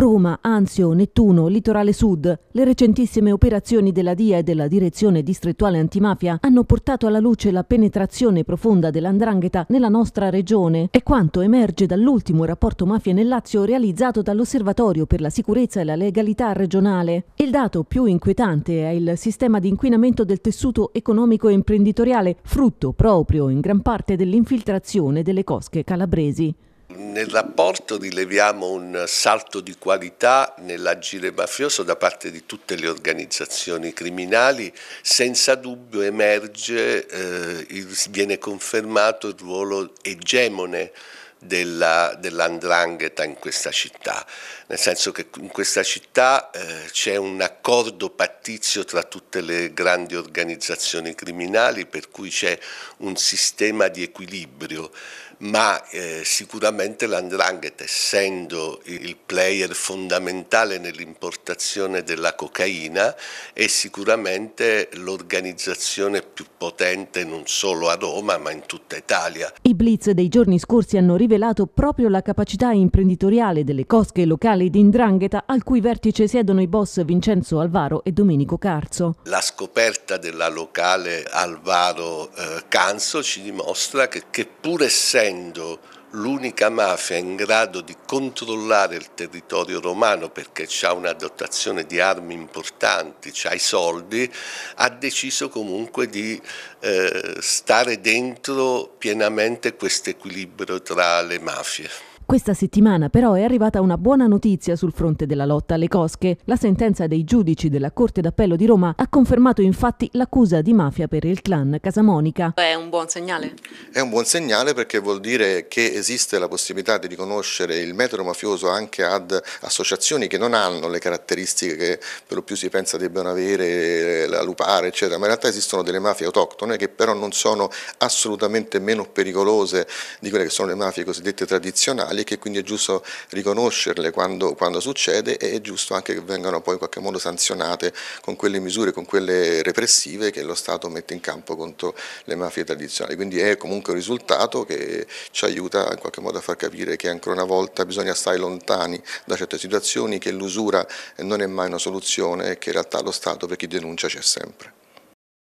Roma, Anzio, Nettuno, Litorale Sud. Le recentissime operazioni della DIA e della Direzione Distrettuale Antimafia hanno portato alla luce la penetrazione profonda dell'andrangheta nella nostra regione È quanto emerge dall'ultimo rapporto mafia nel Lazio realizzato dall'Osservatorio per la sicurezza e la legalità regionale. Il dato più inquietante è il sistema di inquinamento del tessuto economico e imprenditoriale, frutto proprio in gran parte dell'infiltrazione delle cosche calabresi. Nel rapporto rileviamo un salto di qualità nell'agire mafioso da parte di tutte le organizzazioni criminali, senza dubbio emerge, eh, il, viene confermato il ruolo egemone della, dell'andrangheta in questa città, nel senso che in questa città eh, c'è un accordo pattizio tra tutte le grandi organizzazioni criminali per cui c'è un sistema di equilibrio ma eh, sicuramente l'andrangheta, essendo il player fondamentale nell'importazione della cocaina, è sicuramente l'organizzazione più potente non solo a Roma ma in tutta Italia. I blitz dei giorni scorsi hanno rivelato proprio la capacità imprenditoriale delle cosche locali di Ndrangheta, al cui vertice siedono i boss Vincenzo Alvaro e Domenico Carzo. La scoperta della locale Alvaro eh, Canzo ci dimostra che, che pur essendo essendo l'unica mafia in grado di controllare il territorio romano perché ha una dotazione di armi importanti, ha i soldi, ha deciso comunque di eh, stare dentro pienamente questo equilibrio tra le mafie. Questa settimana però è arrivata una buona notizia sul fronte della lotta alle cosche. La sentenza dei giudici della Corte d'Appello di Roma ha confermato infatti l'accusa di mafia per il clan Casamonica. È un buon segnale? È un buon segnale perché vuol dire che esiste la possibilità di riconoscere il metodo mafioso anche ad associazioni che non hanno le caratteristiche che per lo più si pensa debbano avere, la lupare eccetera, ma in realtà esistono delle mafie autoctone che però non sono assolutamente meno pericolose di quelle che sono le mafie cosiddette tradizionali e che quindi è giusto riconoscerle quando, quando succede e è giusto anche che vengano poi in qualche modo sanzionate con quelle misure, con quelle repressive che lo Stato mette in campo contro le mafie tradizionali. Quindi è comunque un risultato che ci aiuta in qualche modo a far capire che ancora una volta bisogna stare lontani da certe situazioni, che l'usura non è mai una soluzione e che in realtà lo Stato per chi denuncia c'è sempre.